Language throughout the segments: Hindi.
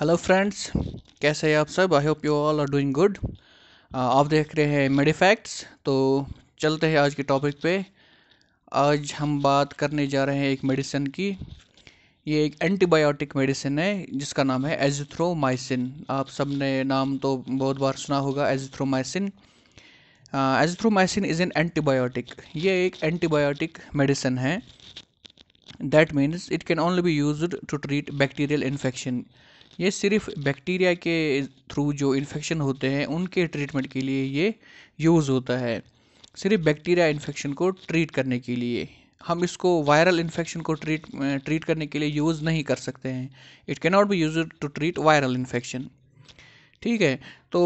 हेलो फ्रेंड्स कैसे हैं आप सब I hope you all are doing good आप देख रहे हैं मेडिफैक्ट्स तो चलते हैं आज के टॉपिक पे आज हम बात करने जा रहे हैं एक मेडिसिन की ये एक एंटीबायोटिक मेडिसिन है जिसका नाम है एजिथ्रोमाइसिन आप सब ने नाम तो बहुत बार सुना होगा azithromycin azithromycin is an antibiotic ये एक एंटीबायोटिक मेडिसिन है that means it can only be use to treat bacterial infection ये सिर्फ बैक्टीरिया के थ्रू जो इन्फेक्शन होते हैं उनके ट्रीटमेंट के लिए ये यूज़ होता है सिर्फ बैक्टीरिया इन्फेक्शन को ट्रीट करने के लिए हम इसको वायरल इन्फेक्शन को ट्रीट ट्रीट करने के लिए यूज़ नहीं कर सकते हैं it can not be use to treat viral infection ठीक है तो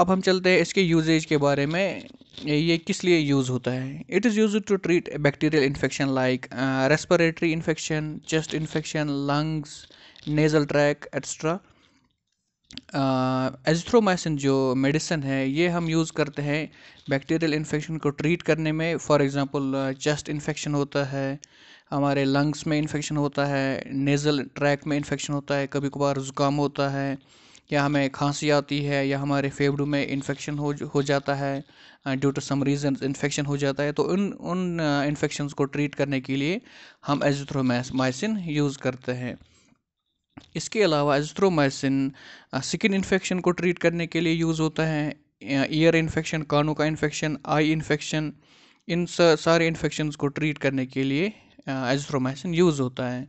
अब हम चलते हैं इसके यूजेज के बारे में ये किस लिए यूज़ होता है it is use to treat bacterial infection like respiratory infection chest infection lungs nasal track extra azithromycin जो मेडिसिन है ये हम यूज़ करते हैं बैक्टीरियल इन्फेक्शन को ट्रीट करने में फॉर एग्ज़ाम्पल चेस्ट इन्फेक्शन होता है हमारे लंग्स में इन्फेक्शन होता है नेज़ल ट्रैक में इन्फेक्शन होता है कभी कभार ज़ुकाम होता है या हमें खांसी आती है या हमारे फेफड़ों में इन्फेक्शन हो हो जाता है due to some reason infection हो जाता है तो उन उन इन्फेक्शन को ट्रीट करने के लिए हम एजिथ्रोमाइसिन यूज़ करते हैं इसके अलावा एजिथ्रोमाइसिन स्किन इन्फेक्शन को ट्रीट करने के लिए यूज़ होता है ईयर इन्फेक्शन कानों का इन्फेक्शन आई इन्फेक्शन इन सारे इन्फेक्शन को ट्रीट करने के लिए एजिथ्रोमाइसिन यूज़ होता है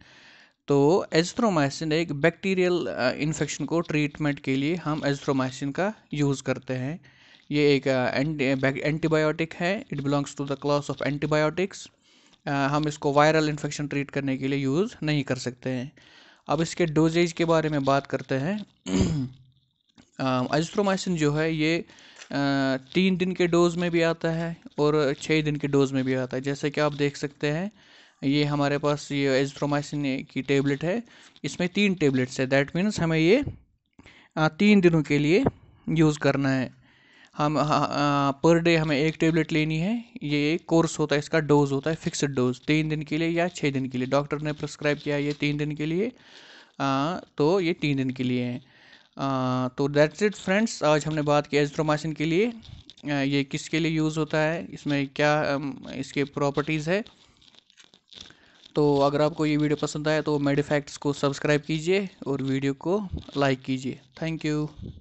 तो एजथ्रोमाइसिन एक बैक्टीरियल इन्फेक्शन को ट्रीटमेंट के लिए हम एजथ्रोमाइसिन का यूज़ करते हैं ये एक एंटीबायोटिक है it belongs to the class of antibiotics हम इसको वायरल इन्फेक्शन ट्रीट करने के लिए यूज़ नहीं कर सकते हैं अब इसके डोजेज के बारे में बात करते हैं एजथ्रोमाइसिन जो है ये तीन दिन के डोज में भी आता है और छः दिन के डोज में भी आता है जैसे कि आप देख सकते हैं ये हमारे पास ये एजथ्रोमाइसिन की टेबलेट है इसमें तीन टेबलेट्स है दैट मीन्स हमें ये तीन दिनों के लिए यूज़ करना है हम पर डे हमें एक टेबलेट लेनी है ये एक कोर्स होता है इसका डोज होता है फिक्सड डोज तीन दिन के लिए या छः दिन के लिए डॉक्टर ने प्रिस्क्राइब किया है ये तीन दिन के लिए आ, तो ये तीन दिन के लिए है तो दैट्स इट फ्रेंड्स आज हमने बात की एजथ्रोमाइसिन के लिए ये किसके लिए यूज़ होता है इसमें क्या इसके प्रॉपर्टीज़ है तो अगर आपको ये वीडियो पसंद आए तो मेडिफैक्ट्स को सब्सक्राइब कीजिए और वीडियो को लाइक कीजिए थैंक यू